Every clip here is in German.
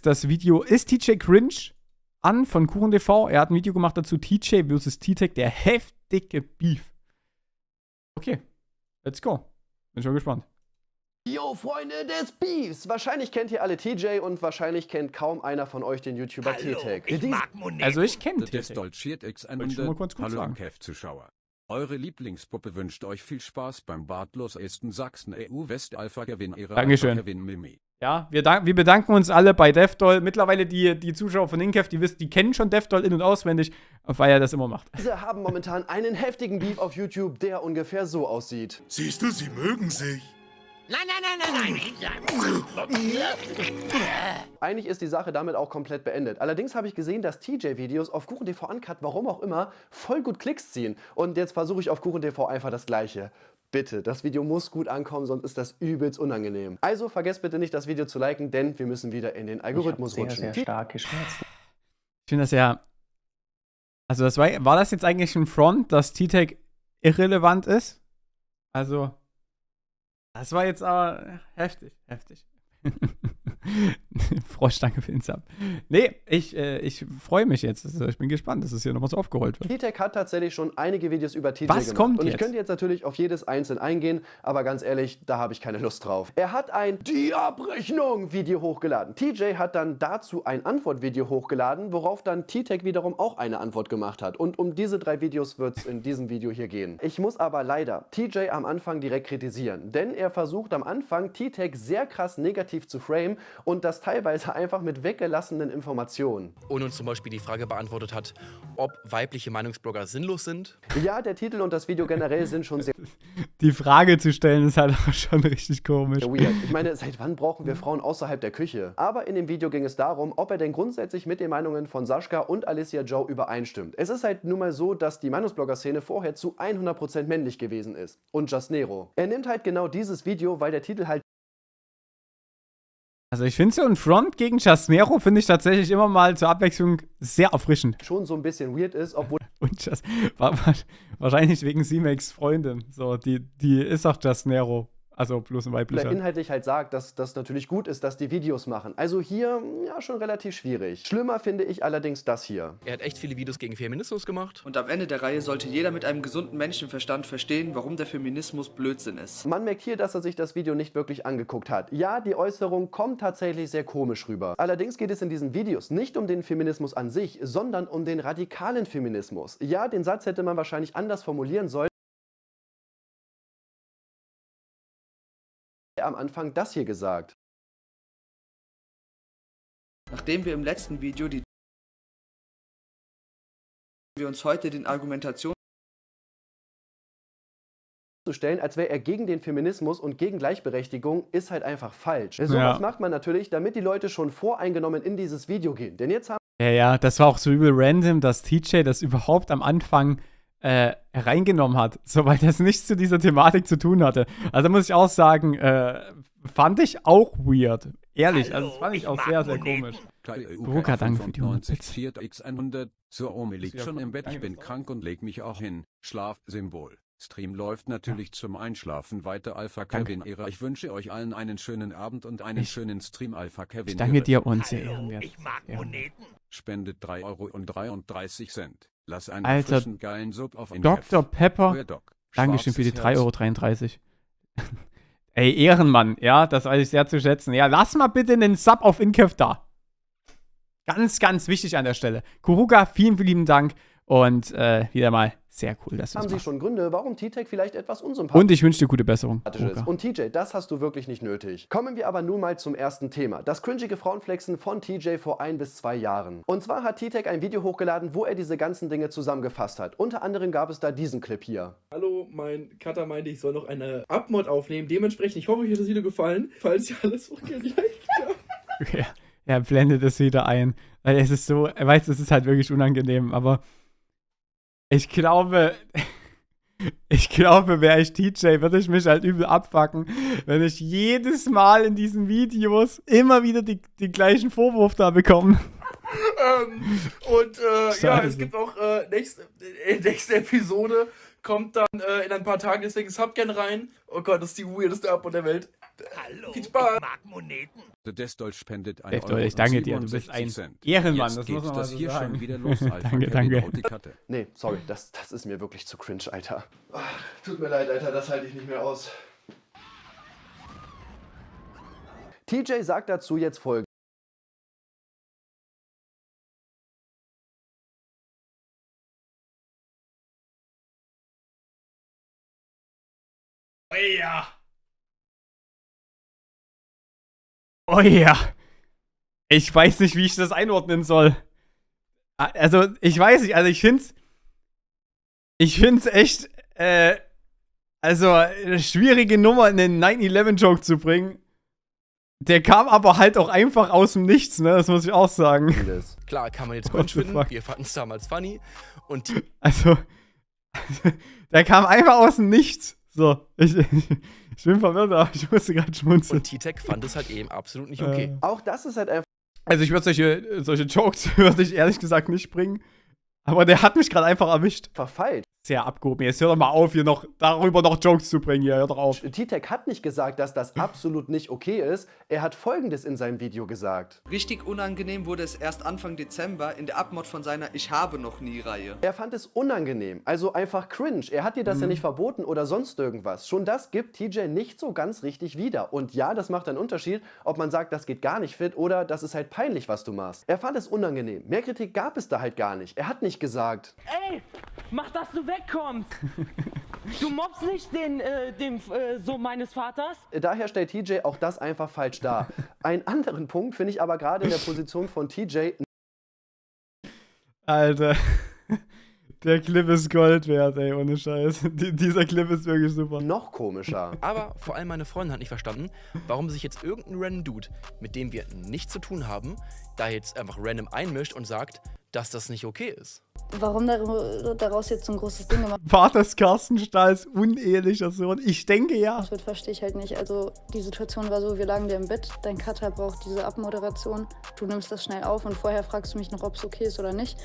das Video Ist TJ Cringe an von Kuchen TV. Er hat ein Video gemacht dazu TJ vs. T-Tech, der heftige Beef. Okay, let's go. Bin schon gespannt. Yo, Freunde des Beefs! Wahrscheinlich kennt ihr alle TJ und wahrscheinlich kennt kaum einer von euch den YouTuber T-Tech. Also ich kenne T-Tech. Das Dolciert X100. Hallo, Kev-Zuschauer. Eure Lieblingspuppe wünscht euch viel Spaß beim bartlos Esten Sachsen EU West Alpha Gewinn ihrer Dankeschön. Gewinn Mimi. Ja, wir, wir bedanken uns alle bei DevDoll. Mittlerweile die, die Zuschauer von Inkev, die wissen, die kennen schon DevDoll in- und auswendig, weil er das immer macht. Diese haben momentan einen heftigen Beef auf YouTube, der ungefähr so aussieht. Siehst du, sie mögen sich. Nein, nein, nein, nein, nein. Eigentlich ist die Sache damit auch komplett beendet. Allerdings habe ich gesehen, dass TJ-Videos auf KuchenTV Uncut, warum auch immer, voll gut Klicks ziehen. Und jetzt versuche ich auf KuchenTV einfach das Gleiche. Bitte, das Video muss gut ankommen, sonst ist das übelst unangenehm. Also vergesst bitte nicht, das Video zu liken, denn wir müssen wieder in den Algorithmus ich sehr, Sehr starke Schmerzen. Ich finde das ja. Also, das war, war das jetzt eigentlich ein Front, dass T-Tech irrelevant ist? Also, das war jetzt aber heftig, heftig. Frosch, danke für Insab. Nee, ich, äh, ich freue mich jetzt. Ich bin gespannt, dass es hier nochmal so aufgeholt wird. T-Tech hat tatsächlich schon einige Videos über T-Tech gemacht. Was kommt jetzt? Und ich könnte jetzt natürlich auf jedes einzeln eingehen, aber ganz ehrlich, da habe ich keine Lust drauf. Er hat ein Die Abrechnung-Video hochgeladen. TJ hat dann dazu ein Antwortvideo hochgeladen, worauf dann T-Tech wiederum auch eine Antwort gemacht hat. Und um diese drei Videos wird es in diesem Video hier gehen. Ich muss aber leider TJ am Anfang direkt kritisieren, denn er versucht am Anfang T-Tech sehr krass negativ zu framen und das teilweise einfach mit weggelassenen Informationen. Und uns zum Beispiel die Frage beantwortet hat, ob weibliche Meinungsblogger sinnlos sind. Ja, der Titel und das Video generell sind schon sehr... Die Frage zu stellen ist halt auch schon richtig komisch. Weird. Ich meine, seit wann brauchen wir Frauen außerhalb der Küche? Aber in dem Video ging es darum, ob er denn grundsätzlich mit den Meinungen von Sascha und Alicia Joe übereinstimmt. Es ist halt nun mal so, dass die Meinungsblogger-Szene vorher zu 100% männlich gewesen ist. Und Just Nero. Er nimmt halt genau dieses Video, weil der Titel halt also ich finde so ein Front gegen Chasnero finde ich tatsächlich immer mal zur Abwechslung sehr erfrischend. Schon so ein bisschen weird ist, obwohl... Und Chas wahrscheinlich wegen Simex Freundin. So, die, die ist auch Chasnero. Also bloß ein weiblicher. Der inhaltlich halt sagt, dass das natürlich gut ist, dass die Videos machen. Also hier, ja, schon relativ schwierig. Schlimmer finde ich allerdings das hier. Er hat echt viele Videos gegen Feminismus gemacht. Und am Ende der Reihe sollte jeder mit einem gesunden Menschenverstand verstehen, warum der Feminismus Blödsinn ist. Man merkt hier, dass er sich das Video nicht wirklich angeguckt hat. Ja, die Äußerung kommt tatsächlich sehr komisch rüber. Allerdings geht es in diesen Videos nicht um den Feminismus an sich, sondern um den radikalen Feminismus. Ja, den Satz hätte man wahrscheinlich anders formulieren sollen, am Anfang das hier gesagt? Nachdem wir im letzten Video die wir uns heute den Argumentationen zu stellen, als wäre er gegen den Feminismus und gegen Gleichberechtigung, ist halt einfach falsch. So ja. was macht man natürlich, damit die Leute schon voreingenommen in dieses Video gehen. Denn jetzt haben ja, ja, das war auch so übel random, dass TJ das überhaupt am Anfang äh, reingenommen hat, soweit das nichts zu dieser Thematik zu tun hatte. Also muss ich auch sagen, äh, fand ich auch weird. Ehrlich, also Hallo, also das fand ich, ich auch sehr, sehr komisch. Äh, Brucker, danke für die 100. So, Omi liegt schon im Bett, ich bin krank und leg mich auch hin. Schlafsymbol. Stream läuft natürlich ja. zum Einschlafen weiter. Alpha Kevin Ehre. Ich wünsche euch allen einen schönen Abend und einen ich, schönen Stream, Alpha Kevin. Ich danke dir und sehr Hallo, Ich mag Moneten. Spendet 3,33 Euro. Lass einen Alter, frischen, geilen Sub auf Dr. Pepper. Doc. Dankeschön für die 3,33 Euro. Ey, Ehrenmann, ja, das weiß ich sehr zu schätzen. Ja, lass mal bitte einen Sub auf Inkev da. Ganz, ganz wichtig an der Stelle. Kuruga, vielen, vielen lieben Dank. Und äh, wieder mal sehr cool, dass Haben Sie machst. schon Gründe, warum T-Tech vielleicht etwas unsympathisch ist? Und ich wünsche dir gute Besserung. Ist. Und TJ, das hast du wirklich nicht nötig. Kommen wir aber nun mal zum ersten Thema. Das cringige Frauenflexen von TJ vor ein bis zwei Jahren. Und zwar hat T-Tech ein Video hochgeladen, wo er diese ganzen Dinge zusammengefasst hat. Unter anderem gab es da diesen Clip hier. Hallo, mein Cutter meinte, ich soll noch eine Abmod aufnehmen. Dementsprechend, ich hoffe, euch hat das Video gefallen. Falls ihr alles okay liked. Okay, er blendet es wieder ein. Weil es ist so, er weiß, es ist halt wirklich unangenehm, aber ich glaube, ich glaube, wäre ich DJ, würde ich mich halt übel abfacken, wenn ich jedes Mal in diesen Videos immer wieder die, den gleichen Vorwurf da bekomme. ähm, und äh, ja, es gibt auch äh, nächste, äh, nächste Episode kommt dann äh, in ein paar Tagen deswegen Subgen rein. Oh Gott, das ist die weirdeste Abo der Welt. Hallo, Viel Spaß. ich mag Moneten. The Destoll spendet ein Euro ich danke dir, du bist ein Ehrenmann, Jetzt das muss man das so hier sagen. schon wieder los, Alter. danke, danke. Nee, sorry, das, das ist mir wirklich zu cringe, Alter. Ach, tut mir leid, Alter, das halte ich nicht mehr aus. TJ sagt dazu jetzt folgendes. Oh Oh ja. Ich weiß nicht, wie ich das einordnen soll. Also, ich weiß nicht, also ich find's. Ich find's echt. Äh, also, eine schwierige Nummer, einen 9-11-Joke zu bringen. Der kam aber halt auch einfach aus dem Nichts, ne? Das muss ich auch sagen. Das. Klar, kann man jetzt Quatsch finden. Wir fanden's damals funny. Und die also, also, der kam einfach aus dem Nichts. So, ich, ich, ich bin verwirrt, aber ich musste gerade schmunzeln. Und T-Tech fand es halt eben absolut nicht okay. Äh. Auch das ist halt einfach. Also ich würde solche, solche Jokes, würde ich ehrlich gesagt nicht bringen. Aber der hat mich gerade einfach erwischt. Verfeilt. Sehr abgehoben. Jetzt hör doch mal auf, hier noch darüber noch Jokes zu bringen. Hier, hör doch auf. T-Tech hat nicht gesagt, dass das absolut nicht okay ist. Er hat folgendes in seinem Video gesagt. Richtig unangenehm wurde es erst Anfang Dezember in der Abmod von seiner Ich habe noch nie Reihe. Er fand es unangenehm, also einfach cringe. Er hat dir das mhm. ja nicht verboten oder sonst irgendwas. Schon das gibt TJ nicht so ganz richtig wieder. Und ja, das macht einen Unterschied, ob man sagt, das geht gar nicht fit oder das ist halt peinlich, was du machst. Er fand es unangenehm. Mehr Kritik gab es da halt gar nicht. Er hat nicht gesagt. Ey, mach, dass du wegkommst. Du mobst nicht den, äh, den äh, Sohn meines Vaters? Daher stellt TJ auch das einfach falsch dar. Einen anderen Punkt finde ich aber gerade in der Position von TJ. Alter, der Clip ist Gold wert, ey, ohne Scheiß. Die, dieser Clip ist wirklich super. Noch komischer. Aber vor allem meine Freundin hat nicht verstanden, warum sich jetzt irgendein random Dude, mit dem wir nichts zu tun haben, da jetzt einfach random einmischt und sagt, dass das nicht okay ist. Warum daraus jetzt so ein großes Ding gemacht War das Carsten Stahls unehelicher Sohn? Ich denke ja. Das verstehe ich halt nicht. Also die Situation war so, wir lagen dir im Bett, dein Cutter braucht diese Abmoderation, du nimmst das schnell auf und vorher fragst du mich noch, ob es okay ist oder nicht.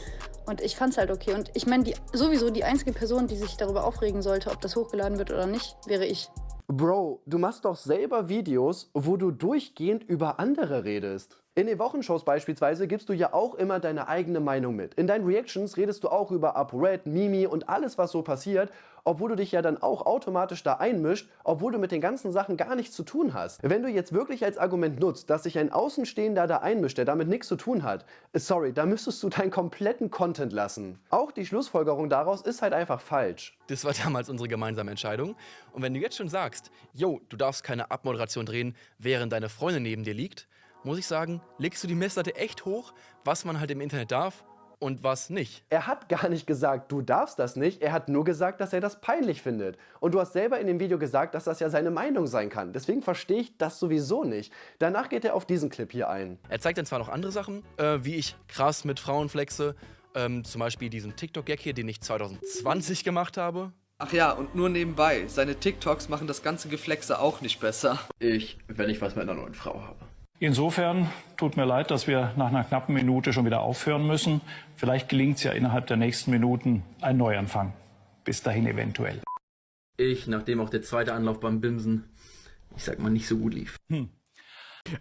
Und ich fand es halt okay. Und ich meine, sowieso die einzige Person, die sich darüber aufregen sollte, ob das hochgeladen wird oder nicht, wäre ich. Bro, du machst doch selber Videos, wo du durchgehend über andere redest. In den Wochenshows beispielsweise gibst du ja auch immer deine eigene Meinung mit. In deinen Reactions redest du auch über ApoRed, Mimi und alles, was so passiert, obwohl du dich ja dann auch automatisch da einmischt, obwohl du mit den ganzen Sachen gar nichts zu tun hast. Wenn du jetzt wirklich als Argument nutzt, dass sich ein Außenstehender da einmischt, der damit nichts zu tun hat, äh, sorry, da müsstest du deinen kompletten Content lassen. Auch die Schlussfolgerung daraus ist halt einfach falsch. Das war damals unsere gemeinsame Entscheidung. Und wenn du jetzt schon sagst, yo, du darfst keine Abmoderation drehen, während deine Freundin neben dir liegt, muss ich sagen, legst du die Messlatte echt hoch, was man halt im Internet darf und was nicht. Er hat gar nicht gesagt, du darfst das nicht, er hat nur gesagt, dass er das peinlich findet. Und du hast selber in dem Video gesagt, dass das ja seine Meinung sein kann. Deswegen verstehe ich das sowieso nicht. Danach geht er auf diesen Clip hier ein. Er zeigt dann zwar noch andere Sachen, äh, wie ich krass mit Frauen flexe, ähm, zum Beispiel diesen TikTok-Gag hier, den ich 2020 gemacht habe. Ach ja, und nur nebenbei, seine TikToks machen das ganze Geflexe auch nicht besser. Ich, wenn ich was mit einer neuen Frau habe. Insofern tut mir leid, dass wir nach einer knappen Minute schon wieder aufhören müssen. Vielleicht gelingt es ja innerhalb der nächsten Minuten ein Neuanfang. Bis dahin eventuell. Ich, nachdem auch der zweite Anlauf beim Bimsen, ich sag mal, nicht so gut lief. Hm.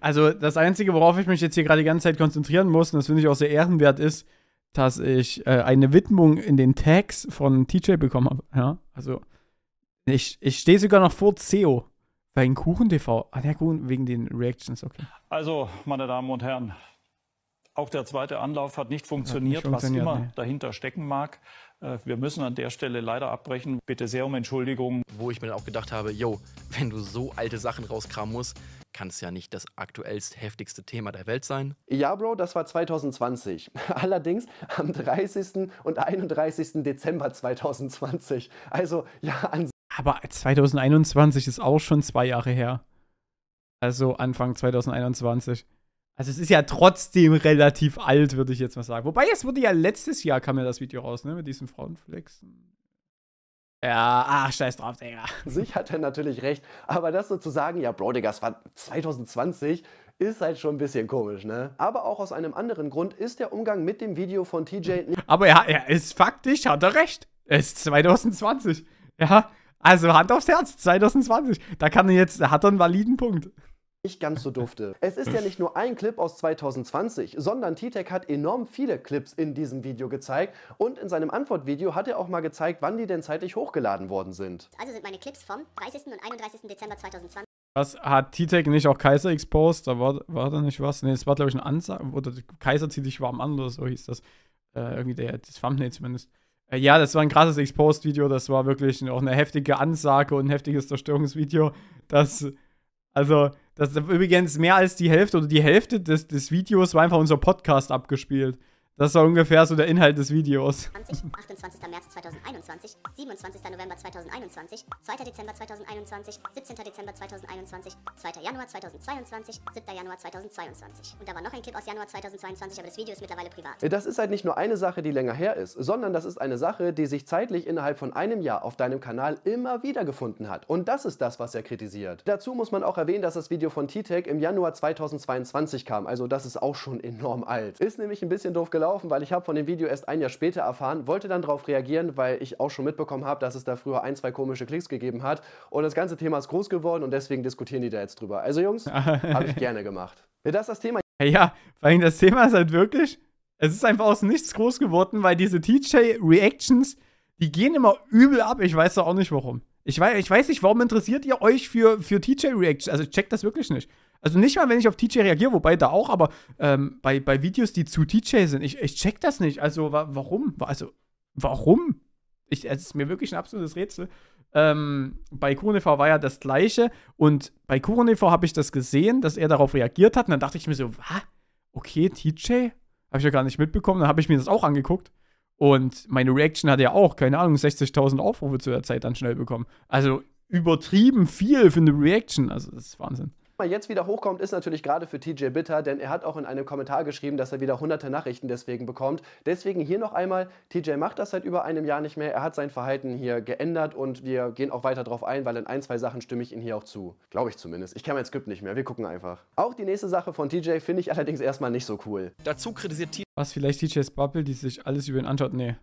Also das Einzige, worauf ich mich jetzt hier gerade die ganze Zeit konzentrieren muss, und das finde ich auch sehr ehrenwert, ist, dass ich äh, eine Widmung in den Tags von TJ bekommen habe. Ja? Also ich, ich stehe sogar noch vor CEO. Wegen Kuchen TV. Ah, ja, gut, wegen den Reactions, okay. Also, meine Damen und Herren, auch der zweite Anlauf hat nicht funktioniert, hat nicht funktioniert was immer nee. dahinter stecken mag. Äh, wir müssen an der Stelle leider abbrechen. Bitte sehr um Entschuldigung. Wo ich mir dann auch gedacht habe, yo, wenn du so alte Sachen rauskramen musst, kann es ja nicht das aktuellst heftigste Thema der Welt sein. Ja, Bro, das war 2020. Allerdings am 30. und 31. Dezember 2020. Also ja, an aber 2021 ist auch schon zwei Jahre her. Also Anfang 2021. Also es ist ja trotzdem relativ alt, würde ich jetzt mal sagen. Wobei, es wurde ja letztes Jahr kam ja das Video raus, ne? Mit diesen Frauenflexen. Ja, ach, scheiß drauf, Digga. Sich hat er natürlich recht. Aber das so zu sagen, ja, Bro, Digga, es war 2020, ist halt schon ein bisschen komisch, ne? Aber auch aus einem anderen Grund ist der Umgang mit dem Video von TJ... Aber ja, er ist faktisch, hat er recht. Es ist 2020. Ja, also Hand aufs Herz, 2020. Da kann er jetzt, hat er einen validen Punkt nicht ganz so dufte. Es ist ja nicht nur ein Clip aus 2020, sondern T-Tech hat enorm viele Clips in diesem Video gezeigt und in seinem Antwortvideo hat er auch mal gezeigt, wann die denn zeitlich hochgeladen worden sind. Also sind meine Clips vom 30. und 31. Dezember 2020. Was hat T-Tech nicht auch Kaiser exposed? Da war, war da nicht was? Ne, es war glaube ich ein Ansage, oder Kaiser zieht dich warm an oder so hieß das. Äh, irgendwie der, das Thumbnail zumindest. Äh, ja, das war ein krasses Exposed-Video. Das war wirklich auch eine heftige Ansage und ein heftiges Zerstörungsvideo. Das, also, das übrigens mehr als die Hälfte oder die Hälfte des, des Videos war einfach unser Podcast abgespielt. Das war ungefähr so der Inhalt des Videos. 28. März 2021, 27. November 2021, 2. Dezember 2021, 17. Dezember 2021, 2. Januar 2022, 7. Januar 2022. Und da war noch ein Clip aus Januar 2022, aber das Video ist mittlerweile privat. Das ist halt nicht nur eine Sache, die länger her ist, sondern das ist eine Sache, die sich zeitlich innerhalb von einem Jahr auf deinem Kanal immer wieder gefunden hat. Und das ist das, was er kritisiert. Dazu muss man auch erwähnen, dass das Video von T-Tech im Januar 2022 kam. Also das ist auch schon enorm alt. Ist nämlich ein bisschen doof gelaufen gelaufen, weil ich habe von dem Video erst ein Jahr später erfahren, wollte dann darauf reagieren, weil ich auch schon mitbekommen habe, dass es da früher ein, zwei komische Klicks gegeben hat. Und das ganze Thema ist groß geworden und deswegen diskutieren die da jetzt drüber. Also Jungs, habe ich gerne gemacht. Das ist das Thema. Ja, vor allem das Thema ist halt wirklich, es ist einfach aus nichts groß geworden, weil diese TJ-Reactions, die gehen immer übel ab. Ich weiß doch auch nicht warum. Ich weiß, ich weiß nicht, warum interessiert ihr euch für, für TJ-Reactions? Also checkt das wirklich nicht. Also nicht mal, wenn ich auf TJ reagiere, wobei da auch, aber ähm, bei, bei Videos, die zu TJ sind, ich, ich check das nicht. Also wa warum? Also warum? Ich, es ist mir wirklich ein absolutes Rätsel. Ähm, bei KurenTV war ja das gleiche und bei KurenTV habe ich das gesehen, dass er darauf reagiert hat und dann dachte ich mir so, was? Okay, TJ? Habe ich ja gar nicht mitbekommen. Dann habe ich mir das auch angeguckt. Und meine Reaction hatte ja auch, keine Ahnung, 60.000 Aufrufe zu der Zeit dann schnell bekommen. Also übertrieben viel für eine Reaction. Also das ist Wahnsinn mal jetzt wieder hochkommt, ist natürlich gerade für TJ bitter, denn er hat auch in einem Kommentar geschrieben, dass er wieder hunderte Nachrichten deswegen bekommt. Deswegen hier noch einmal, TJ macht das seit über einem Jahr nicht mehr. Er hat sein Verhalten hier geändert und wir gehen auch weiter drauf ein, weil in ein, zwei Sachen stimme ich ihm hier auch zu. Glaube ich zumindest. Ich kenne mein Skript nicht mehr. Wir gucken einfach. Auch die nächste Sache von TJ finde ich allerdings erstmal nicht so cool. Dazu kritisiert TJ... Was, vielleicht TJs Bubble, die sich alles über ihn anschaut? Nee.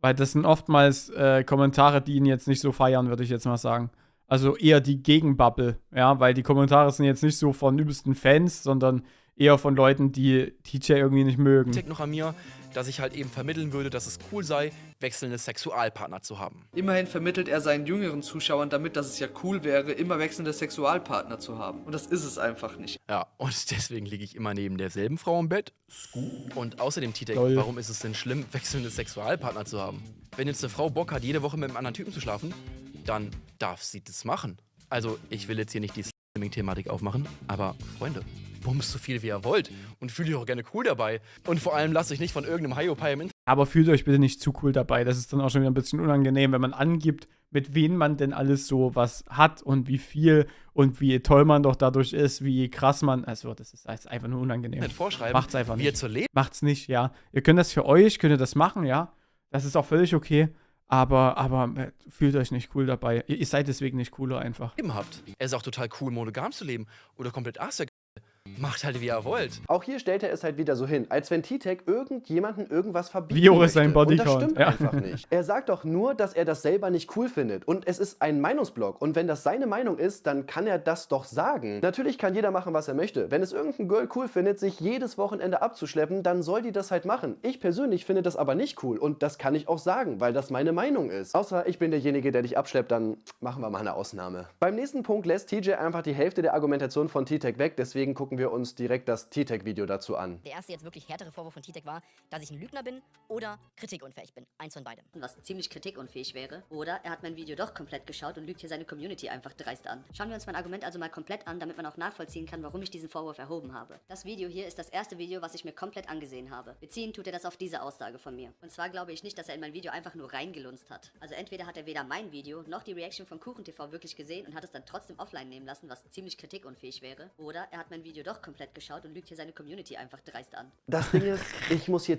Weil das sind oftmals äh, Kommentare, die ihn jetzt nicht so feiern, würde ich jetzt mal sagen. Also eher die Gegenbubble, ja, weil die Kommentare sind jetzt nicht so von übelsten Fans, sondern eher von Leuten, die TJ irgendwie nicht mögen. Tick noch an mir, dass ich halt eben vermitteln würde, dass es cool sei, wechselnde Sexualpartner zu haben. Immerhin vermittelt er seinen jüngeren Zuschauern damit, dass es ja cool wäre, immer wechselnde Sexualpartner zu haben. Und das ist es einfach nicht. Ja, und deswegen liege ich immer neben derselben Frau im Bett. Und außerdem, TJ, warum ist es denn schlimm, wechselnde Sexualpartner zu haben? Wenn jetzt eine Frau Bock hat, jede Woche mit einem anderen Typen zu schlafen, dann darf sie das machen. Also, ich will jetzt hier nicht die Slimming-Thematik aufmachen, aber Freunde, bummst so viel wie ihr wollt und fühlt euch auch gerne cool dabei. Und vor allem lasst euch nicht von irgendeinem Hiopai im Internet. Aber fühlt euch bitte nicht zu cool dabei. Das ist dann auch schon wieder ein bisschen unangenehm, wenn man angibt, mit wem man denn alles so was hat und wie viel und wie toll man doch dadurch ist, wie krass man. Also, das ist einfach nur unangenehm. Nicht vorschreiben, Macht's einfach nicht. Wie ihr zu leben. Macht's nicht, ja. Ihr könnt das für euch, könnt ihr das machen, ja. Das ist auch völlig okay. Aber, aber äh, fühlt euch nicht cool dabei. Ihr, seid deswegen nicht cooler einfach. Eben habt. Er ist auch total cool, monogam zu leben oder komplett Macht halt wie ihr wollt. Auch hier stellt er es halt wieder so hin, als wenn T-Tech irgendjemanden irgendwas verbieten Vio ist sein Bodycount. Und das stimmt ja. einfach nicht. Er sagt doch nur, dass er das selber nicht cool findet. Und es ist ein Meinungsblock. Und wenn das seine Meinung ist, dann kann er das doch sagen. Natürlich kann jeder machen, was er möchte. Wenn es irgendein Girl cool findet, sich jedes Wochenende abzuschleppen, dann soll die das halt machen. Ich persönlich finde das aber nicht cool. Und das kann ich auch sagen, weil das meine Meinung ist. Außer ich bin derjenige, der dich abschleppt, dann machen wir mal eine Ausnahme. Beim nächsten Punkt lässt TJ einfach die Hälfte der Argumentation von T-Tech weg. Deswegen gucken wir wir uns direkt das T-Tech-Video dazu an. Der erste jetzt wirklich härtere Vorwurf von T-Tech war, dass ich ein Lügner bin oder kritikunfähig bin. Eins von beidem. Was ziemlich kritikunfähig wäre. Oder er hat mein Video doch komplett geschaut und lügt hier seine Community einfach dreist an. Schauen wir uns mein Argument also mal komplett an, damit man auch nachvollziehen kann, warum ich diesen Vorwurf erhoben habe. Das Video hier ist das erste Video, was ich mir komplett angesehen habe. Beziehen tut er das auf diese Aussage von mir. Und zwar glaube ich nicht, dass er in mein Video einfach nur reingelunzt hat. Also entweder hat er weder mein Video noch die Reaction von KuchenTV wirklich gesehen und hat es dann trotzdem offline nehmen lassen, was ziemlich kritikunfähig wäre. Oder er hat mein Video doch doch komplett geschaut und lügt hier seine Community einfach dreist an. Das Ding ist, ich muss hier.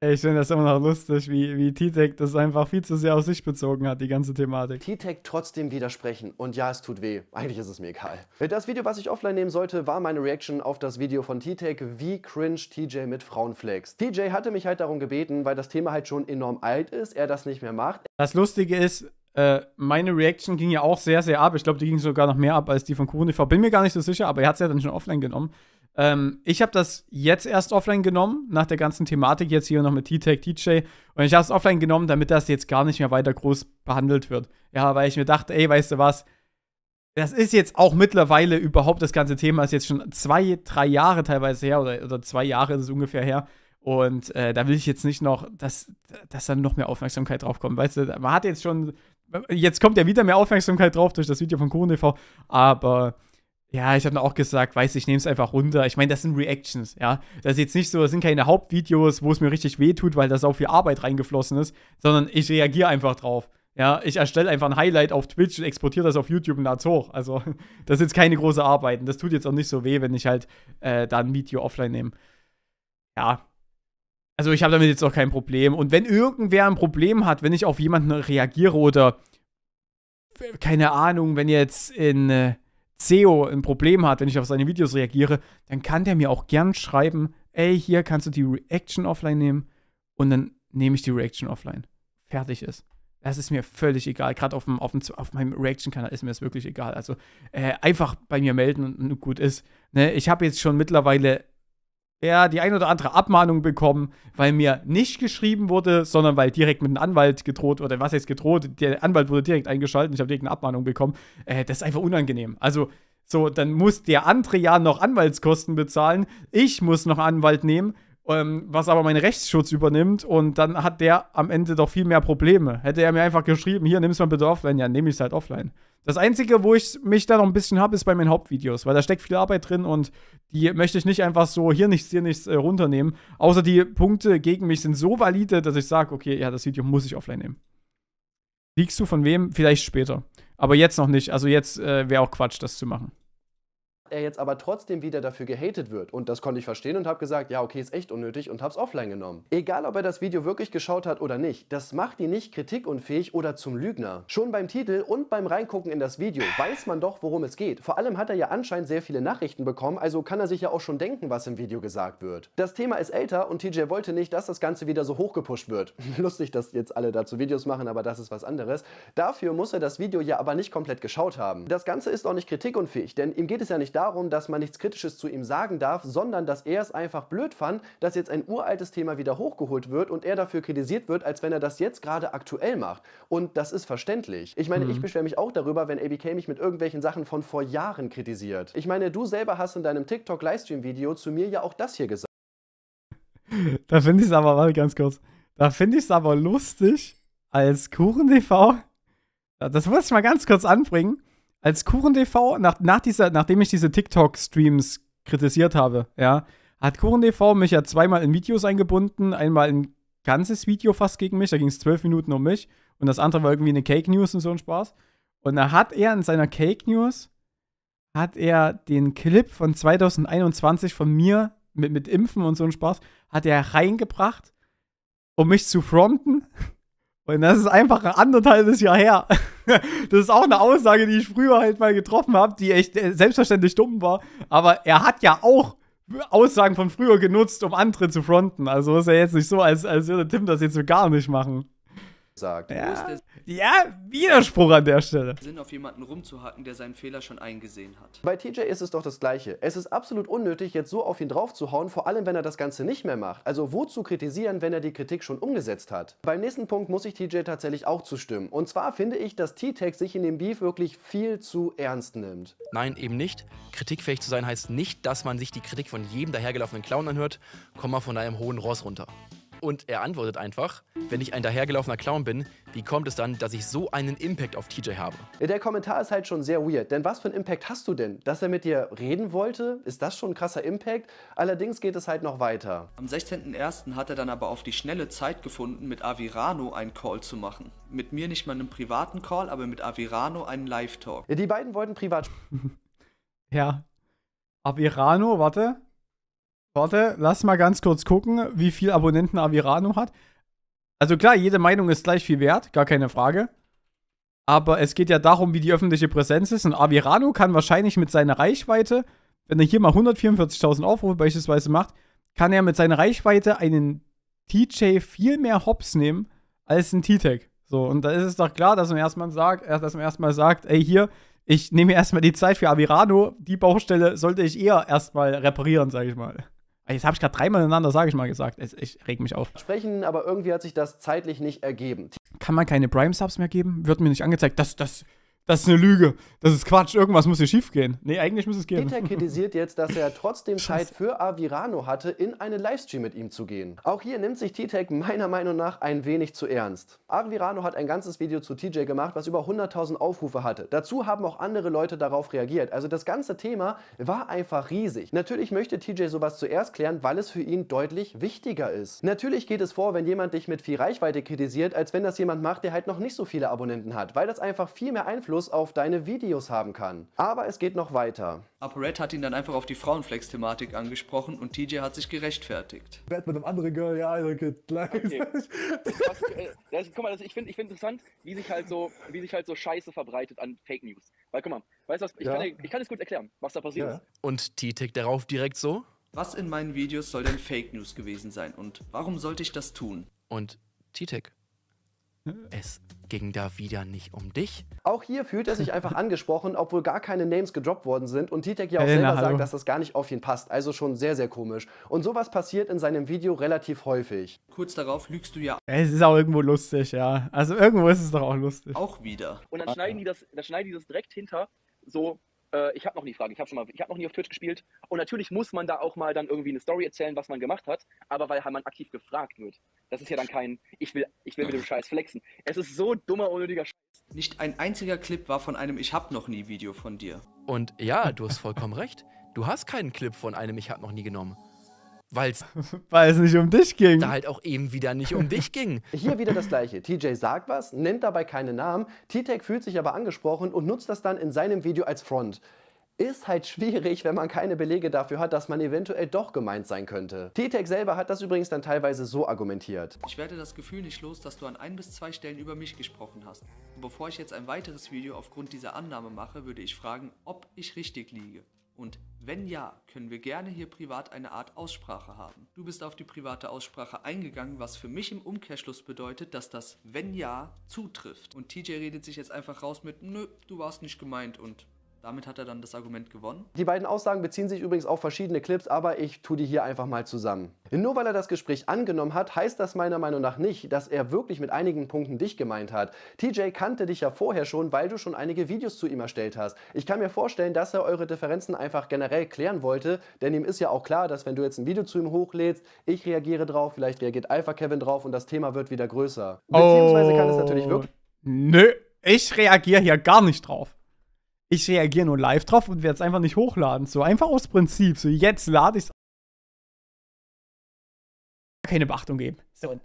Ey, ich finde das immer noch lustig, wie, wie T-Tech das einfach viel zu sehr auf sich bezogen hat, die ganze Thematik. T-Tech trotzdem widersprechen. Und ja, es tut weh. Eigentlich ist es mir egal. Das Video, was ich offline nehmen sollte, war meine Reaction auf das Video von T-Tech, wie cringe TJ mit Frauenflex. TJ hatte mich halt darum gebeten, weil das Thema halt schon enorm alt ist, er das nicht mehr macht. Das Lustige ist, äh, meine Reaction ging ja auch sehr, sehr ab. Ich glaube, die ging sogar noch mehr ab als die von KuchenTV. Bin mir gar nicht so sicher, aber er hat es ja dann schon offline genommen. Ähm, ich habe das jetzt erst offline genommen, nach der ganzen Thematik jetzt hier noch mit T-Tech, DJ. Und ich habe es offline genommen, damit das jetzt gar nicht mehr weiter groß behandelt wird. Ja, weil ich mir dachte, ey, weißt du was? Das ist jetzt auch mittlerweile überhaupt das ganze Thema, ist jetzt schon zwei, drei Jahre teilweise her oder, oder zwei Jahre ist es ungefähr her. Und äh, da will ich jetzt nicht noch, dass, dass dann noch mehr Aufmerksamkeit drauf kommt. Weißt du, man hat jetzt schon jetzt kommt ja wieder mehr Aufmerksamkeit drauf durch das Video von Kuchen TV, e aber ja, ich habe auch gesagt, weiß ich, nehme es einfach runter. Ich meine, das sind Reactions, ja. Das ist jetzt nicht so, das sind keine Hauptvideos, wo es mir richtig wehtut, weil da so viel Arbeit reingeflossen ist, sondern ich reagiere einfach drauf. Ja, ich erstelle einfach ein Highlight auf Twitch und exportiere das auf YouTube und lade hoch. Also, das ist jetzt keine große Arbeit. Und das tut jetzt auch nicht so weh, wenn ich halt äh, da ein Video offline nehme. Ja, also ich habe damit jetzt auch kein Problem. Und wenn irgendwer ein Problem hat, wenn ich auf jemanden reagiere oder keine Ahnung, wenn jetzt in äh, CEO ein Problem hat, wenn ich auf seine Videos reagiere, dann kann der mir auch gern schreiben, ey, hier kannst du die Reaction offline nehmen und dann nehme ich die Reaction offline. Fertig ist. Das ist mir völlig egal. Gerade auf, dem, auf, dem, auf meinem Reaction-Kanal ist mir das wirklich egal. Also äh, einfach bei mir melden und, gut ist. Ne? Ich habe jetzt schon mittlerweile ja, die ein oder andere Abmahnung bekommen, weil mir nicht geschrieben wurde, sondern weil direkt mit einem Anwalt gedroht wurde. Was heißt gedroht? Der Anwalt wurde direkt eingeschaltet, ich habe direkt eine Abmahnung bekommen. Äh, das ist einfach unangenehm. Also, so, dann muss der andere ja noch Anwaltskosten bezahlen. Ich muss noch Anwalt nehmen ähm, was aber meinen Rechtsschutz übernimmt und dann hat der am Ende doch viel mehr Probleme. Hätte er mir einfach geschrieben, hier, nimm's mal bitte offline, ja, nehme ich es halt offline. Das Einzige, wo ich mich da noch ein bisschen habe, ist bei meinen Hauptvideos, weil da steckt viel Arbeit drin und die möchte ich nicht einfach so hier nichts, hier nichts äh, runternehmen. Außer die Punkte gegen mich sind so valide, dass ich sage, okay, ja, das Video muss ich offline nehmen. Liegst du von wem? Vielleicht später. Aber jetzt noch nicht. Also jetzt äh, wäre auch Quatsch, das zu machen er jetzt aber trotzdem wieder dafür gehatet wird. Und das konnte ich verstehen und habe gesagt, ja, okay, ist echt unnötig und habe es offline genommen. Egal, ob er das Video wirklich geschaut hat oder nicht, das macht ihn nicht kritikunfähig oder zum Lügner. Schon beim Titel und beim Reingucken in das Video weiß man doch, worum es geht. Vor allem hat er ja anscheinend sehr viele Nachrichten bekommen, also kann er sich ja auch schon denken, was im Video gesagt wird. Das Thema ist älter und TJ wollte nicht, dass das Ganze wieder so hochgepusht wird. Lustig, dass jetzt alle dazu Videos machen, aber das ist was anderes. Dafür muss er das Video ja aber nicht komplett geschaut haben. Das Ganze ist auch nicht kritikunfähig, denn ihm geht es ja nicht darum, darum, dass man nichts Kritisches zu ihm sagen darf, sondern dass er es einfach blöd fand, dass jetzt ein uraltes Thema wieder hochgeholt wird und er dafür kritisiert wird, als wenn er das jetzt gerade aktuell macht. Und das ist verständlich. Ich meine, mhm. ich beschwere mich auch darüber, wenn ABK mich mit irgendwelchen Sachen von vor Jahren kritisiert. Ich meine, du selber hast in deinem TikTok-Livestream-Video zu mir ja auch das hier gesagt. Da finde ich es aber, warte ganz kurz, da finde ich es aber lustig, als Kuchen TV, das muss ich mal ganz kurz anbringen, als KuchenTV, nach, nach dieser, nachdem ich diese TikTok-Streams kritisiert habe, ja, hat KuchenTV mich ja zweimal in Videos eingebunden, einmal ein ganzes Video fast gegen mich, da ging es zwölf Minuten um mich und das andere war irgendwie eine Cake News und so ein Spaß. Und da hat er in seiner Cake News hat er den Clip von 2021 von mir mit, mit Impfen und so ein Spaß, hat er reingebracht, um mich zu fronten und das ist einfach ein anderthalbes Jahr her. Das ist auch eine Aussage, die ich früher halt mal getroffen habe, die echt äh, selbstverständlich dumm war. Aber er hat ja auch Aussagen von früher genutzt, um andere zu fronten. Also ist ja jetzt nicht so, als, als würde Tim das jetzt so gar nicht machen sagt. Ja, ja Widerspruch an der Stelle. Sinn auf jemanden rumzuhacken, der seinen Fehler schon eingesehen hat. Bei TJ ist es doch das Gleiche. Es ist absolut unnötig, jetzt so auf ihn draufzuhauen, vor allem wenn er das Ganze nicht mehr macht. Also wozu kritisieren, wenn er die Kritik schon umgesetzt hat? Beim nächsten Punkt muss ich TJ tatsächlich auch zustimmen. Und zwar finde ich, dass T-Tex sich in dem Beef wirklich viel zu ernst nimmt. Nein, eben nicht. Kritikfähig zu sein heißt nicht, dass man sich die Kritik von jedem dahergelaufenen Clown anhört, komm mal von einem hohen Ross runter. Und er antwortet einfach, wenn ich ein dahergelaufener Clown bin, wie kommt es dann, dass ich so einen Impact auf TJ habe? Der Kommentar ist halt schon sehr weird, denn was für einen Impact hast du denn? Dass er mit dir reden wollte, ist das schon ein krasser Impact? Allerdings geht es halt noch weiter. Am 16.01. hat er dann aber auf die schnelle Zeit gefunden, mit Avirano einen Call zu machen. Mit mir nicht mal einen privaten Call, aber mit Avirano einen Live-Talk. Die beiden wollten privat... ja. Avirano, warte. Warte, lass mal ganz kurz gucken, wie viel Abonnenten Avirano hat. Also klar, jede Meinung ist gleich viel wert, gar keine Frage. Aber es geht ja darum, wie die öffentliche Präsenz ist. Und Avirano kann wahrscheinlich mit seiner Reichweite, wenn er hier mal 144.000 Aufrufe beispielsweise macht, kann er mit seiner Reichweite einen TJ viel mehr Hops nehmen als ein T-Tech. So, und da ist es doch klar, dass man erstmal sagt, äh, dass man erstmal sagt, ey, hier, ich nehme erstmal die Zeit für Avirano, die Baustelle sollte ich eher erstmal reparieren, sage ich mal. Jetzt habe ich gerade dreimal ineinander, sage ich mal, gesagt. Ich reg mich auf. Sprechen, aber irgendwie hat sich das zeitlich nicht ergeben. Kann man keine Prime-Subs mehr geben? Wird mir nicht angezeigt. Das, das das ist eine Lüge, das ist Quatsch, irgendwas muss hier schief gehen. Nee, eigentlich muss es gehen. Peter kritisiert jetzt, dass er trotzdem Zeit für Avirano hatte, in einen Livestream mit ihm zu gehen. Auch hier nimmt sich T-Tech meiner Meinung nach ein wenig zu ernst. Avirano hat ein ganzes Video zu TJ gemacht, was über 100.000 Aufrufe hatte. Dazu haben auch andere Leute darauf reagiert. Also das ganze Thema war einfach riesig. Natürlich möchte TJ sowas zuerst klären, weil es für ihn deutlich wichtiger ist. Natürlich geht es vor, wenn jemand dich mit viel Reichweite kritisiert, als wenn das jemand macht, der halt noch nicht so viele Abonnenten hat, weil das einfach viel mehr Einfluss Einfluss auf deine Videos haben kann. Aber es geht noch weiter. ApoRed hat ihn dann einfach auf die Frauenflex-Thematik angesprochen und TJ hat sich gerechtfertigt. Werd mit einem anderen Girl, ja, okay, okay. Was, äh, das, guck mal, das, ich finde ich find interessant, wie sich, halt so, wie sich halt so Scheiße verbreitet an Fake News. Weil guck mal, weißt du was, ich, ja. kann, ich kann es kurz erklären, was da passiert ja. ist. Und TJ darauf direkt so? Was in meinen Videos soll denn Fake News gewesen sein und warum sollte ich das tun? Und T-Tech, es ging da wieder nicht um dich. Auch hier fühlt er sich einfach angesprochen, obwohl gar keine Names gedroppt worden sind und Titek ja auch hey, selber na, sagt, dass das gar nicht auf ihn passt. Also schon sehr, sehr komisch. Und sowas passiert in seinem Video relativ häufig. Kurz darauf lügst du ja. Es ist auch irgendwo lustig, ja. Also irgendwo ist es doch auch lustig. Auch wieder. Und dann ah, schneiden die das, dann schneiden die das direkt hinter, so äh, ich habe noch nie Fragen, ich habe schon mal, ich habe noch nie auf Twitch gespielt. Und natürlich muss man da auch mal dann irgendwie eine Story erzählen, was man gemacht hat, aber weil halt man aktiv gefragt wird. Das ist ja dann kein, ich will, ich will mit dem Scheiß flexen. Es ist so dummer, unnötiger Scheiß. Nicht ein einziger Clip war von einem Ich hab noch nie Video von dir. Und ja, du hast vollkommen recht. Du hast keinen Clip von einem Ich hab noch nie genommen. Weil's Weil es nicht um dich ging. Da halt auch eben wieder nicht um dich ging. Hier wieder das Gleiche. TJ sagt was, nennt dabei keine Namen. T-Tech fühlt sich aber angesprochen und nutzt das dann in seinem Video als Front ist halt schwierig, wenn man keine Belege dafür hat, dass man eventuell doch gemeint sein könnte. T-Tech selber hat das übrigens dann teilweise so argumentiert. Ich werde das Gefühl nicht los, dass du an ein bis zwei Stellen über mich gesprochen hast. Und bevor ich jetzt ein weiteres Video aufgrund dieser Annahme mache, würde ich fragen, ob ich richtig liege. Und wenn ja, können wir gerne hier privat eine Art Aussprache haben. Du bist auf die private Aussprache eingegangen, was für mich im Umkehrschluss bedeutet, dass das Wenn ja zutrifft. Und TJ redet sich jetzt einfach raus mit, nö, du warst nicht gemeint und damit hat er dann das Argument gewonnen. Die beiden Aussagen beziehen sich übrigens auf verschiedene Clips, aber ich tue die hier einfach mal zusammen. Nur weil er das Gespräch angenommen hat, heißt das meiner Meinung nach nicht, dass er wirklich mit einigen Punkten dich gemeint hat. TJ kannte dich ja vorher schon, weil du schon einige Videos zu ihm erstellt hast. Ich kann mir vorstellen, dass er eure Differenzen einfach generell klären wollte, denn ihm ist ja auch klar, dass wenn du jetzt ein Video zu ihm hochlädst, ich reagiere drauf, vielleicht reagiert Alpha Kevin drauf und das Thema wird wieder größer. Beziehungsweise oh, kann es natürlich oh, wirklich. Nö, ich reagiere hier gar nicht drauf ich reagiere nur live drauf und werde es einfach nicht hochladen. So einfach aus Prinzip. So jetzt lade ich es. Keine Beachtung geben. So ein,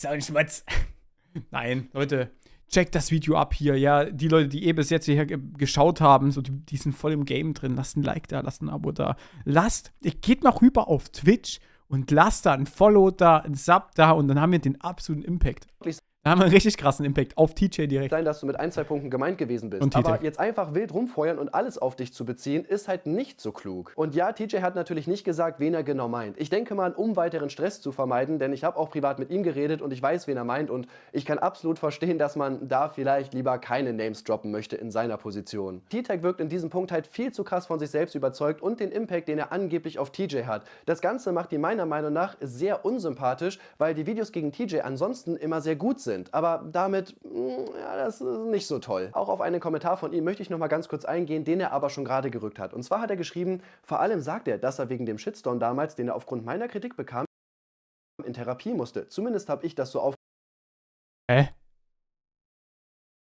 so ein Schmutz. Nein, Leute, checkt das Video ab hier. Ja, die Leute, die eh bis jetzt hier geschaut haben, so, die, die, sind voll im Game drin. Lasst ein Like da, lasst ein Abo da. Lasst, geht mal rüber auf Twitch und lasst da ein Follow da, ein Sub da und dann haben wir den absoluten Impact. Bis da haben wir einen richtig krassen Impact auf TJ direkt. Sein, dass du mit ein, zwei Punkten gemeint gewesen bist. Und Aber jetzt einfach wild rumfeuern und alles auf dich zu beziehen, ist halt nicht so klug. Und ja, TJ hat natürlich nicht gesagt, wen er genau meint. Ich denke mal, um weiteren Stress zu vermeiden, denn ich habe auch privat mit ihm geredet und ich weiß, wen er meint. Und ich kann absolut verstehen, dass man da vielleicht lieber keine Names droppen möchte in seiner Position. T-Tag wirkt in diesem Punkt halt viel zu krass von sich selbst überzeugt und den Impact, den er angeblich auf TJ hat. Das Ganze macht ihn meiner Meinung nach sehr unsympathisch, weil die Videos gegen TJ ansonsten immer sehr gut sind sind. Aber damit, mm, ja, das ist nicht so toll. Auch auf einen Kommentar von ihm möchte ich nochmal ganz kurz eingehen, den er aber schon gerade gerückt hat. Und zwar hat er geschrieben, vor allem sagt er, dass er wegen dem Shitstorm damals, den er aufgrund meiner Kritik bekam, in Therapie musste. Zumindest habe ich das so auf... Hä?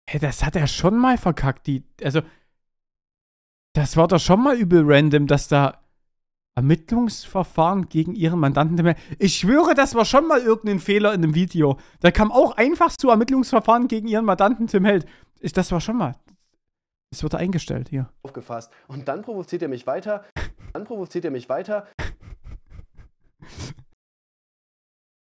Hä, das hat er schon mal verkackt, die... Also, das war doch schon mal übel random, dass da Ermittlungsverfahren gegen ihren Mandanten. Ich schwöre, das war schon mal irgendein Fehler in dem Video. Da kam auch einfach zu Ermittlungsverfahren gegen ihren Mandanten Tim Held. Ich, das war schon mal. Es wird eingestellt hier. Aufgefasst. Und dann provoziert er mich weiter. Dann provoziert er mich weiter.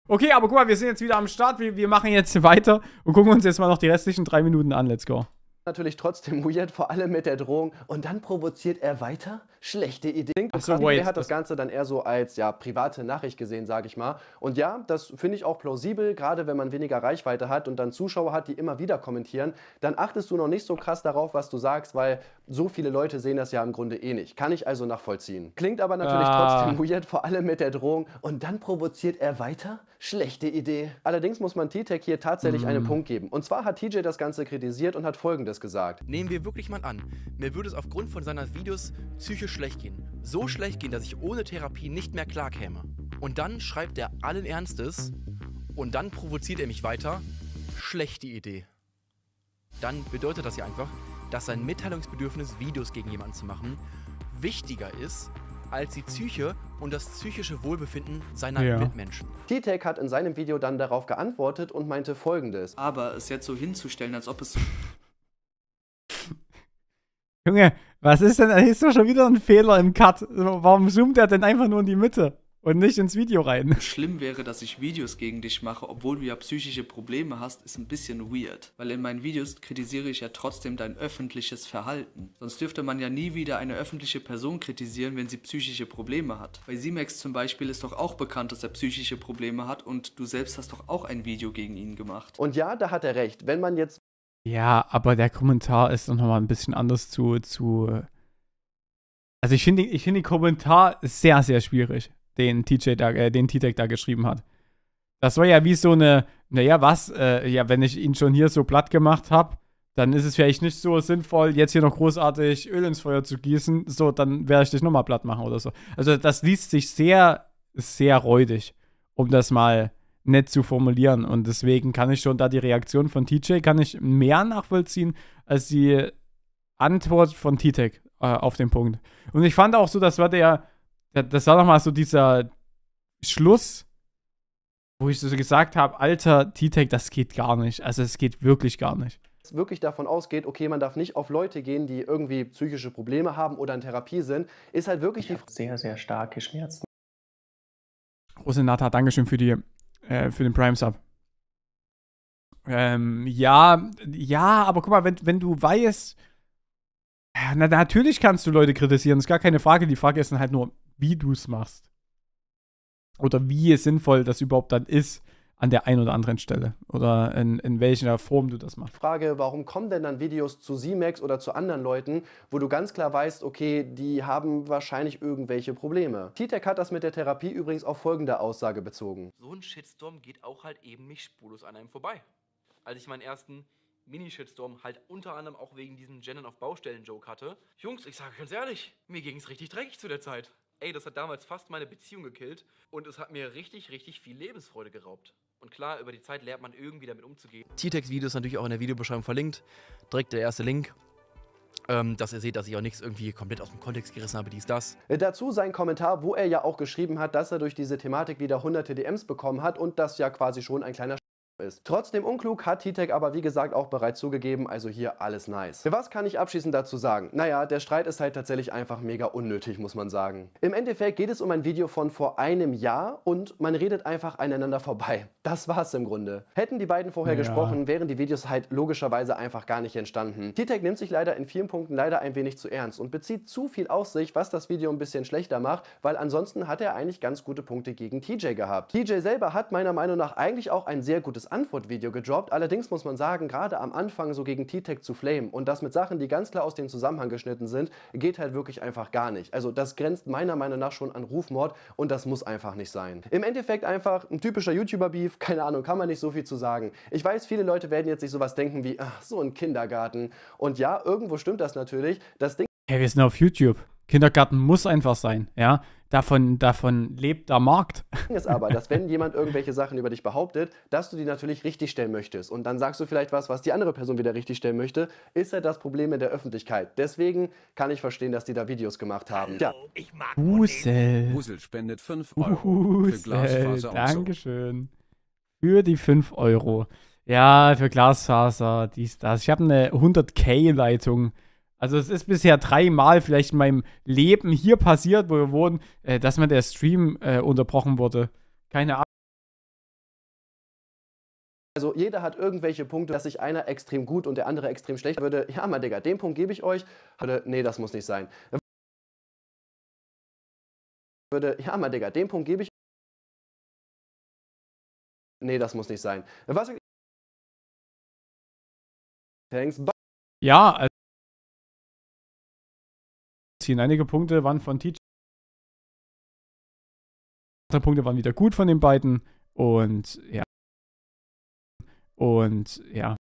Okay, aber guck mal, wir sind jetzt wieder am Start. Wir, wir machen jetzt weiter und gucken uns jetzt mal noch die restlichen drei Minuten an. Let's go. Natürlich trotzdem weird, vor allem mit der Drohung. Und dann provoziert er weiter? schlechte Idee. Achso, wait. Der hat das Ganze dann eher so als ja, private Nachricht gesehen, sage ich mal. Und ja, das finde ich auch plausibel, gerade wenn man weniger Reichweite hat und dann Zuschauer hat, die immer wieder kommentieren, dann achtest du noch nicht so krass darauf, was du sagst, weil so viele Leute sehen das ja im Grunde eh nicht. Kann ich also nachvollziehen. Klingt aber natürlich ah. trotzdem weird, vor allem mit der Drohung. Und dann provoziert er weiter? Schlechte Idee. Allerdings muss man T-Tech hier tatsächlich mm. einen Punkt geben. Und zwar hat TJ das Ganze kritisiert und hat folgendes gesagt. Nehmen wir wirklich mal an, mir würde es aufgrund von seiner Videos psychisch schlecht gehen. So schlecht gehen, dass ich ohne Therapie nicht mehr klarkäme. Und dann schreibt er allen Ernstes und dann provoziert er mich weiter. Schlechte Idee. Dann bedeutet das ja einfach, dass sein Mitteilungsbedürfnis, Videos gegen jemanden zu machen, wichtiger ist als die Psyche und das psychische Wohlbefinden seiner ja. Mitmenschen. T-Tech hat in seinem Video dann darauf geantwortet und meinte folgendes. Aber es jetzt so hinzustellen, als ob es Junge, was ist denn? Da ist doch schon wieder ein Fehler im Cut. Warum zoomt er denn einfach nur in die Mitte und nicht ins Video rein? Schlimm wäre, dass ich Videos gegen dich mache, obwohl du ja psychische Probleme hast, ist ein bisschen weird. Weil in meinen Videos kritisiere ich ja trotzdem dein öffentliches Verhalten. Sonst dürfte man ja nie wieder eine öffentliche Person kritisieren, wenn sie psychische Probleme hat. Bei Simex zum Beispiel ist doch auch bekannt, dass er psychische Probleme hat und du selbst hast doch auch ein Video gegen ihn gemacht. Und ja, da hat er recht. Wenn man jetzt ja, aber der Kommentar ist noch mal ein bisschen anders zu. zu also ich finde ich find den Kommentar sehr, sehr schwierig, den TJ da, äh, den T-Tech da geschrieben hat. Das war ja wie so eine, naja, was, äh, ja, wenn ich ihn schon hier so platt gemacht habe, dann ist es vielleicht nicht so sinnvoll, jetzt hier noch großartig Öl ins Feuer zu gießen. So, dann werde ich dich nochmal platt machen oder so. Also das liest sich sehr, sehr räudig, um das mal nett zu formulieren. Und deswegen kann ich schon da die Reaktion von TJ kann ich mehr nachvollziehen als die Antwort von T-Tech äh, auf den Punkt. Und ich fand auch so, das war der, das war nochmal so dieser Schluss, wo ich so gesagt habe, alter T-Tech, das geht gar nicht. Also es geht wirklich gar nicht wirklich davon ausgeht, okay, man darf nicht auf Leute gehen, die irgendwie psychische Probleme haben oder in Therapie sind, ist halt wirklich ich die sehr sehr starke Schmerzen. Rose Dankeschön für die äh, für den Prime-Sub. Ähm, ja, ja, aber guck mal, wenn, wenn du weißt, na, natürlich kannst du Leute kritisieren, ist gar keine Frage. Die Frage ist dann halt nur, wie du es machst. Oder wie es sinnvoll das überhaupt dann ist an der einen oder anderen Stelle oder in, in welcher Form du das machst. Frage, warum kommen denn dann Videos zu Simax oder zu anderen Leuten, wo du ganz klar weißt, okay, die haben wahrscheinlich irgendwelche Probleme. T-Tech hat das mit der Therapie übrigens auf folgende Aussage bezogen. So ein Shitstorm geht auch halt eben nicht spurlos an einem vorbei. Als ich meinen ersten Mini-Shitstorm halt unter anderem auch wegen diesem Gennen auf Baustellen-Joke hatte. Jungs, ich sage ganz ehrlich, mir ging es richtig dreckig zu der Zeit. Ey, das hat damals fast meine Beziehung gekillt und es hat mir richtig, richtig viel Lebensfreude geraubt. Und klar, über die Zeit lernt man irgendwie damit umzugehen. T-Text-Video ist natürlich auch in der Videobeschreibung verlinkt. Direkt der erste Link. Ähm, dass ihr seht, dass ich auch nichts irgendwie komplett aus dem Kontext gerissen habe, dies, das. Äh, dazu sein Kommentar, wo er ja auch geschrieben hat, dass er durch diese Thematik wieder hunderte DMs bekommen hat und das ja quasi schon ein kleiner ist. Trotzdem unklug hat T-Tech aber wie gesagt auch bereits zugegeben, also hier alles nice. Für was kann ich abschließend dazu sagen? Naja, der Streit ist halt tatsächlich einfach mega unnötig, muss man sagen. Im Endeffekt geht es um ein Video von vor einem Jahr und man redet einfach aneinander vorbei. Das war's im Grunde. Hätten die beiden vorher ja. gesprochen, wären die Videos halt logischerweise einfach gar nicht entstanden. T-Tech nimmt sich leider in vielen Punkten leider ein wenig zu ernst und bezieht zu viel auf sich, was das Video ein bisschen schlechter macht, weil ansonsten hat er eigentlich ganz gute Punkte gegen TJ gehabt. TJ selber hat meiner Meinung nach eigentlich auch ein sehr gutes kurzes Antwortvideo gedroppt. Allerdings muss man sagen, gerade am Anfang so gegen T-Tech zu flamen und das mit Sachen, die ganz klar aus dem Zusammenhang geschnitten sind, geht halt wirklich einfach gar nicht. Also das grenzt meiner Meinung nach schon an Rufmord und das muss einfach nicht sein. Im Endeffekt einfach ein typischer YouTuber-Beef, keine Ahnung, kann man nicht so viel zu sagen. Ich weiß, viele Leute werden jetzt sich sowas denken wie, ach, so ein Kindergarten. Und ja, irgendwo stimmt das natürlich. Das Ding. Hey, wir sind auf YouTube. Kindergarten muss einfach sein, ja davon, davon lebt der Markt. ist aber, dass wenn jemand irgendwelche Sachen über dich behauptet, dass du die natürlich richtigstellen möchtest. Und dann sagst du vielleicht was, was die andere Person wieder richtigstellen möchte, ist halt das Problem in der Öffentlichkeit. Deswegen kann ich verstehen, dass die da Videos gemacht haben. Ja. Oh, ich mag Busel. Busel spendet 5 Euro Busel. für Glasfaser. Dankeschön. So. Für die 5 Euro. Ja, für Glasfaser, dies, das. Ich habe eine 100k-Leitung also es ist bisher dreimal vielleicht in meinem Leben hier passiert, wo wir wohnen, äh, dass mir der Stream äh, unterbrochen wurde. Keine Ahnung. Also jeder hat irgendwelche Punkte, dass sich einer extrem gut und der andere extrem schlecht würde. Ja, mal Digga, den Punkt gebe ich euch. Würde, nee, das muss nicht sein. Würde, ja, mal Digga, den Punkt gebe ich. Nee, das muss nicht sein. Was? Thanks. Ja, also ziehen. Einige Punkte waren von TJ, andere Punkte waren wieder gut von den beiden und ja. Und ja,